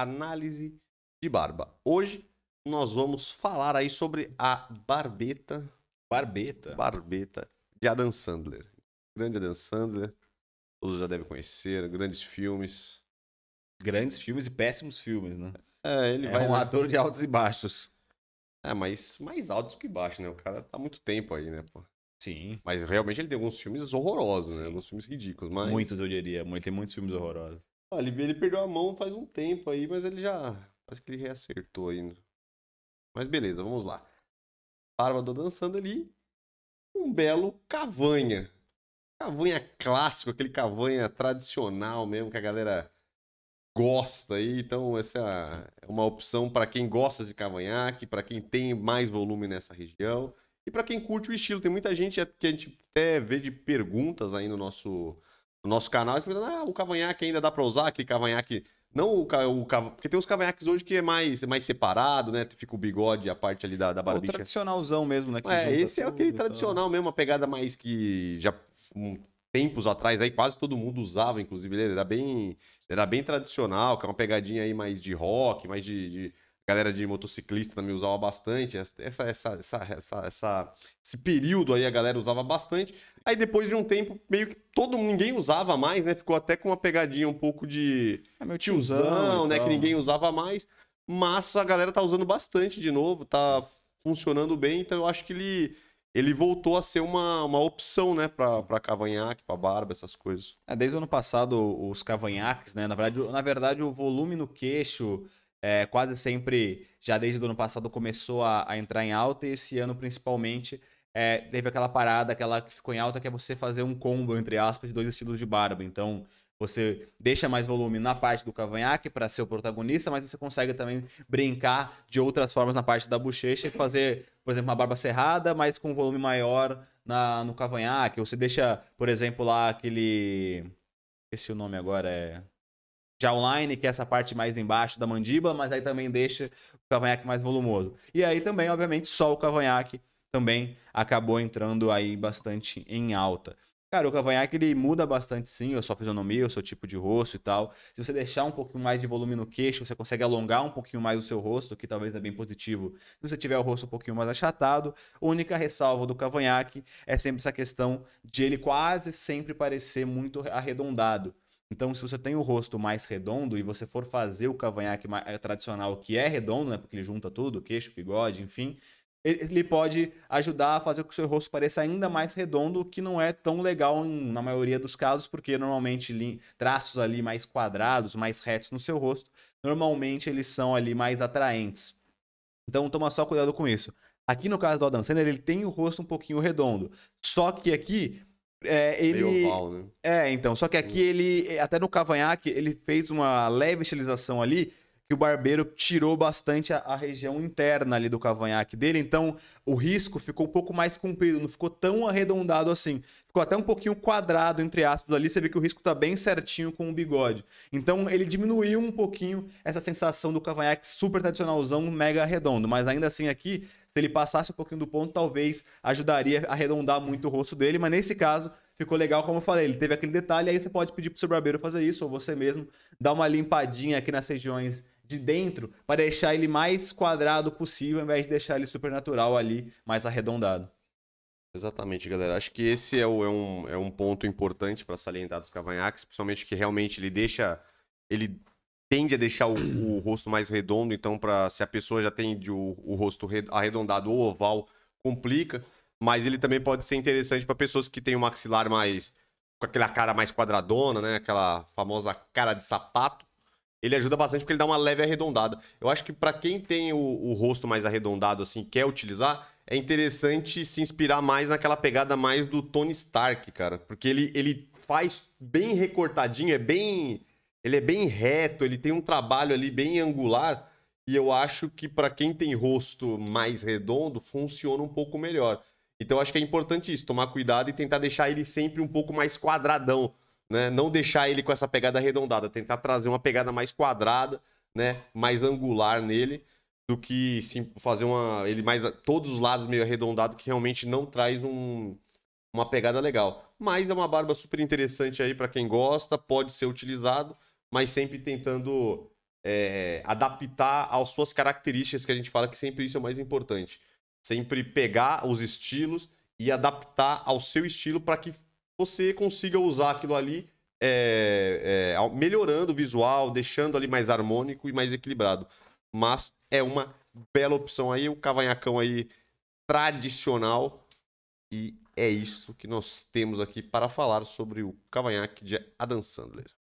análise de barba. Hoje nós vamos falar aí sobre a barbeta. Barbeta? Barbeta de Adam Sandler. Grande Adam Sandler. Todos já devem conhecer. Grandes filmes. Grandes filmes e péssimos filmes, né? É, ele é vai. um né? ator de altos e baixos. É, mas mais altos que baixos, né? O cara tá há muito tempo aí, né, pô? Sim. Mas realmente ele tem alguns filmes horrorosos, né? Sim. né? Alguns filmes ridículos, mas... Muitos, eu diria. Ele tem muitos filmes horrorosos. Olha, ele, perdeu a mão faz um tempo aí, mas ele já. Parece que ele reacertou ainda. Né? Mas beleza, vamos lá. Bárbado dançando ali. Um belo cavanha. Cavanha clássico, aquele cavanha tradicional mesmo que a galera gosta aí. Então, essa é uma opção para quem gosta de cavanhaque, para quem tem mais volume nessa região e para quem curte o estilo. Tem muita gente que a gente até vê de perguntas aí no nosso no nosso canal, ah, o cavanhaque ainda dá para usar, aquele cavanhaque. Não o, o Porque tem uns cavanhaques hoje que é mais, é mais separado, né? Fica o bigode, a parte ali da, da barbicha. É o tradicionalzão mesmo, né? É, esse é aquele tradicional mesmo, a pegada mais que já um, tempos atrás aí quase todo mundo usava, inclusive ele era bem, era bem tradicional, que é uma pegadinha aí mais de rock, mais de, de galera de motociclista também usava bastante. Essa, essa, essa, essa, essa, esse período aí a galera usava bastante. Aí depois de um tempo, meio que todo ninguém usava mais, né? Ficou até com uma pegadinha um pouco de é meu tiozão, tiozão né? Que ninguém usava mais. Mas a galera tá usando bastante de novo, tá Sim. funcionando bem, então eu acho que ele ele voltou a ser uma, uma opção, né, para cavanhaque, para barba, essas coisas. É, desde o ano passado, os cavanhaques, né, na verdade, na verdade o volume no queixo, é, quase sempre, já desde o ano passado, começou a, a entrar em alta, e esse ano, principalmente, é, teve aquela parada, aquela que ficou em alta, que é você fazer um combo, entre aspas, de dois estilos de barba. Então, você deixa mais volume na parte do cavanhaque para ser o protagonista, mas você consegue também brincar de outras formas na parte da bochecha e fazer, por exemplo, uma barba cerrada, mas com um volume maior na, no cavanhaque. Ou você deixa, por exemplo, lá aquele. Esse o nome agora é já online, que é essa parte mais embaixo da mandíbula, mas aí também deixa o cavanhaque mais volumoso. E aí também, obviamente, só o cavanhaque também acabou entrando aí bastante em alta. Cara, o cavanhaque ele muda bastante sim, a sua fisionomia, o seu tipo de rosto e tal. Se você deixar um pouquinho mais de volume no queixo, você consegue alongar um pouquinho mais o seu rosto, que talvez é bem positivo. Se você tiver o rosto um pouquinho mais achatado, a única ressalva do cavanhaque é sempre essa questão de ele quase sempre parecer muito arredondado. Então, se você tem o rosto mais redondo e você for fazer o cavanhaque eh, tradicional, que é redondo, né? Porque ele junta tudo, queixo, bigode, enfim, ele pode ajudar a fazer com que o seu rosto pareça ainda mais redondo, que não é tão legal na maioria dos casos, porque normalmente traços ali mais quadrados, mais retos no seu rosto, normalmente eles são ali mais atraentes. Então toma só cuidado com isso. Aqui no caso do Adam Sandler, ele tem o rosto um pouquinho redondo. Só que aqui é, ele... Meio oval, né? É, então. Só que aqui hum. ele, até no cavanhaque, ele fez uma leve estilização ali, que o barbeiro tirou bastante a, a região interna ali do cavanhaque dele, então o risco ficou um pouco mais comprido, não ficou tão arredondado assim. Ficou até um pouquinho quadrado, entre aspas, ali, você vê que o risco tá bem certinho com o bigode. Então ele diminuiu um pouquinho essa sensação do cavanhaque super tradicionalzão, mega redondo, mas ainda assim aqui se ele passasse um pouquinho do ponto, talvez ajudaria a arredondar muito o rosto dele, mas nesse caso ficou legal, como eu falei, ele teve aquele detalhe, aí você pode pedir pro seu barbeiro fazer isso, ou você mesmo dar uma limpadinha aqui nas regiões de dentro para deixar ele mais quadrado possível, ao invés de deixar ele super natural ali, mais arredondado. Exatamente, galera. Acho que esse é, o, é um, é um ponto importante para salientar dos cavanhaques, principalmente que realmente ele deixa. Ele tende a deixar o, o rosto mais redondo, então para se a pessoa já tem o, o rosto arredondado ou oval, complica. Mas ele também pode ser interessante para pessoas que têm o maxilar mais com aquela cara mais quadradona, né? Aquela famosa cara de sapato. Ele ajuda bastante porque ele dá uma leve arredondada. Eu acho que para quem tem o, o, rosto mais arredondado, assim, quer utilizar, é interessante se inspirar mais naquela pegada mais do Tony Stark, cara. Porque ele, ele faz bem recortadinho, é bem ele é bem reto, ele tem um trabalho ali bem angular. E eu acho que para quem tem rosto mais redondo, funciona um pouco melhor. Então acho que é importante isso, tomar cuidado e tentar deixar ele sempre um pouco mais quadradão, né? Não deixar ele com essa pegada arredondada, tentar trazer uma pegada mais quadrada, né? Mais angular nele, do que sim, fazer uma ele mais todos os lados meio arredondado que realmente não traz um, uma pegada legal. Mas é uma barba super interessante aí para quem gosta, pode ser utilizado mas sempre tentando é, adaptar às suas características, que a gente fala que sempre isso é o mais importante. Sempre pegar os estilos e adaptar ao seu estilo para que você consiga usar aquilo ali, é, é, melhorando o visual, deixando ali mais harmônico e mais equilibrado. Mas é uma bela opção aí, o cavanhacão aí tradicional. E é isso que nós temos aqui para falar sobre o cavanhaque de Adam Sandler.